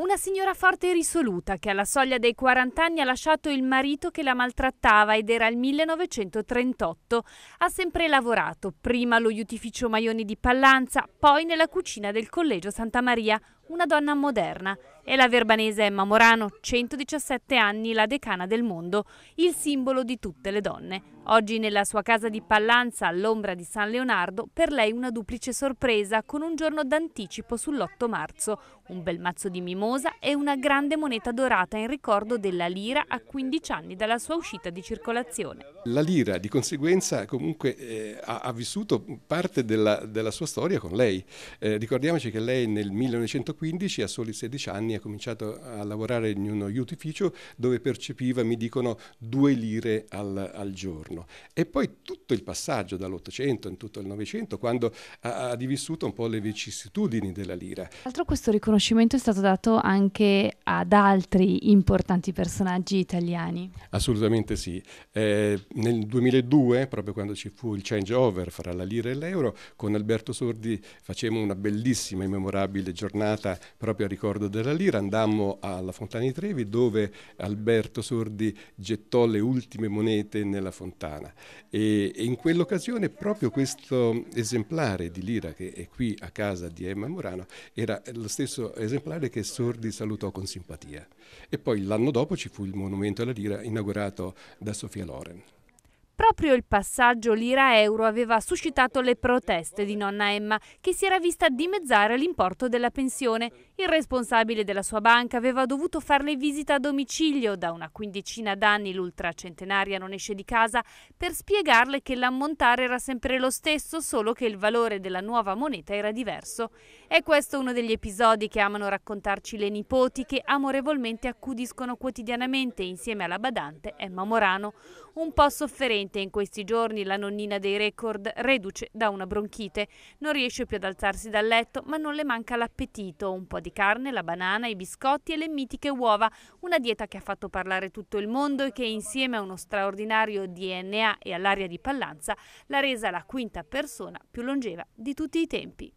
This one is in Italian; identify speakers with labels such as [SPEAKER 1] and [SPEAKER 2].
[SPEAKER 1] Una signora forte e risoluta che alla soglia dei 40 anni ha lasciato il marito che la maltrattava ed era il 1938. Ha sempre lavorato, prima allo Iutificio Maioni di Pallanza, poi nella cucina del Collegio Santa Maria, una donna moderna. È la verbanese Emma Morano, 117 anni, la decana del mondo, il simbolo di tutte le donne. Oggi nella sua casa di Pallanza, all'ombra di San Leonardo, per lei una duplice sorpresa con un giorno d'anticipo sull'8 marzo, un bel mazzo di mimosa e una grande moneta dorata in ricordo della lira a 15 anni dalla sua uscita di circolazione.
[SPEAKER 2] La lira di conseguenza comunque eh, ha, ha, vissuto parte della, della, sua storia con lei. Eh, ricordiamoci che lei nel 1940 15, a soli 16 anni, ha cominciato a lavorare in uno iutificio dove percepiva, mi dicono, due lire al, al giorno. E poi tutto il passaggio dall'Ottocento in tutto il Novecento, quando ha, ha divissuto un po' le vicissitudini della lira. Tra
[SPEAKER 1] l'altro questo riconoscimento è stato dato anche ad altri importanti personaggi italiani.
[SPEAKER 2] Assolutamente sì. Eh, nel 2002, proprio quando ci fu il changeover fra la lira e l'euro, con Alberto Sordi facevamo una bellissima e memorabile giornata giornata proprio a ricordo della lira andammo alla Fontana di Trevi dove Alberto Sordi gettò le ultime monete nella fontana e, e in quell'occasione proprio questo esemplare di lira che è qui a casa di Emma Morano era lo stesso esemplare che Sordi salutò con simpatia e poi l'anno dopo ci fu il monumento alla lira inaugurato da Sofia Loren.
[SPEAKER 1] Proprio il passaggio lira-euro aveva suscitato le proteste di nonna Emma, che si era vista dimezzare l'importo della pensione. Il responsabile della sua banca aveva dovuto farle visita a domicilio. Da una quindicina d'anni l'ultracentenaria non esce di casa per spiegarle che l'ammontare era sempre lo stesso, solo che il valore della nuova moneta era diverso. È questo uno degli episodi che amano raccontarci le nipoti che amorevolmente accudiscono quotidianamente insieme alla badante Emma Morano, un po' sofferente Finalmente in questi giorni la nonnina dei record, reduce da una bronchite, non riesce più ad alzarsi dal letto ma non le manca l'appetito, un po' di carne, la banana, i biscotti e le mitiche uova, una dieta che ha fatto parlare tutto il mondo e che insieme a uno straordinario DNA e all'aria di Pallanza l'ha resa la quinta persona più longeva di tutti i tempi.